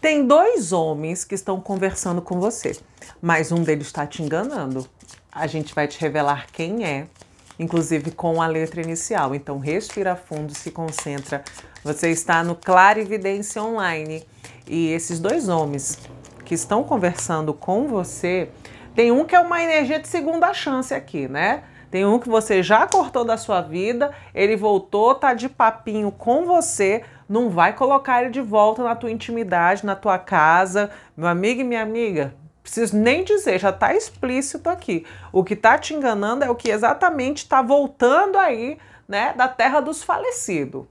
Tem dois homens que estão conversando com você, mas um deles está te enganando. A gente vai te revelar quem é, inclusive com a letra inicial. Então, respira fundo, se concentra. Você está no Clarividência Online e esses dois homens que estão conversando com você, tem um que é uma energia de segunda chance aqui, né? Tem um que você já cortou da sua vida, ele voltou, tá de papinho com você, não vai colocar ele de volta na tua intimidade, na tua casa. Meu amigo e minha amiga, preciso nem dizer, já tá explícito aqui. O que tá te enganando é o que exatamente tá voltando aí, né, da terra dos falecidos.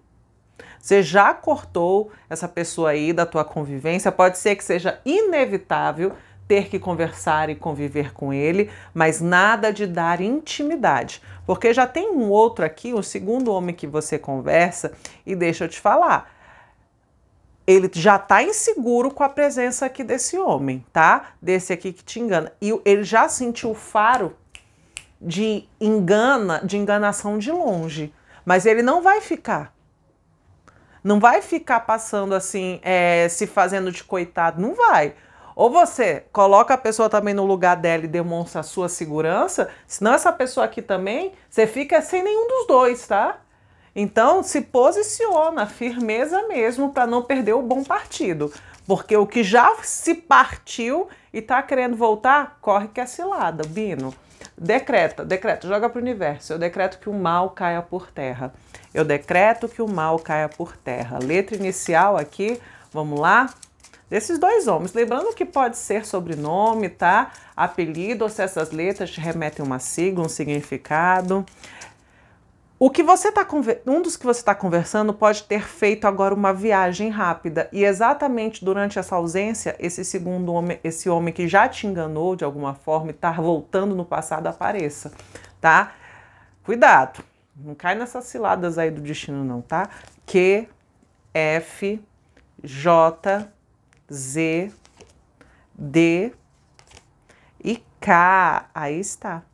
Você já cortou essa pessoa aí da tua convivência, pode ser que seja inevitável ter que conversar e conviver com ele, mas nada de dar intimidade, porque já tem um outro aqui, o um segundo homem que você conversa, e deixa eu te falar. Ele já está inseguro com a presença aqui desse homem, tá? Desse aqui que te engana. E ele já sentiu o faro de engana, de enganação de longe. Mas ele não vai ficar. Não vai ficar passando assim, é, se fazendo de coitado. Não vai. Ou você coloca a pessoa também no lugar dela e demonstra a sua segurança, senão essa pessoa aqui também, você fica sem nenhum dos dois, tá? Então se posiciona, firmeza mesmo, para não perder o bom partido. Porque o que já se partiu e tá querendo voltar, corre que é cilada, Bino. Decreta, decreta, joga para o universo. Eu decreto que o mal caia por terra. Eu decreto que o mal caia por terra. Letra inicial aqui, vamos lá? desses dois homens. Lembrando que pode ser sobrenome, tá? Apelido, ou se essas letras te remetem uma sigla, um significado. O que você tá um dos que você está conversando pode ter feito agora uma viagem rápida e exatamente durante essa ausência esse segundo homem, esse homem que já te enganou de alguma forma e está voltando no passado apareça, tá? Cuidado, não cai nessas ciladas aí do destino não, tá? Q F J Z, D e K. Aí está.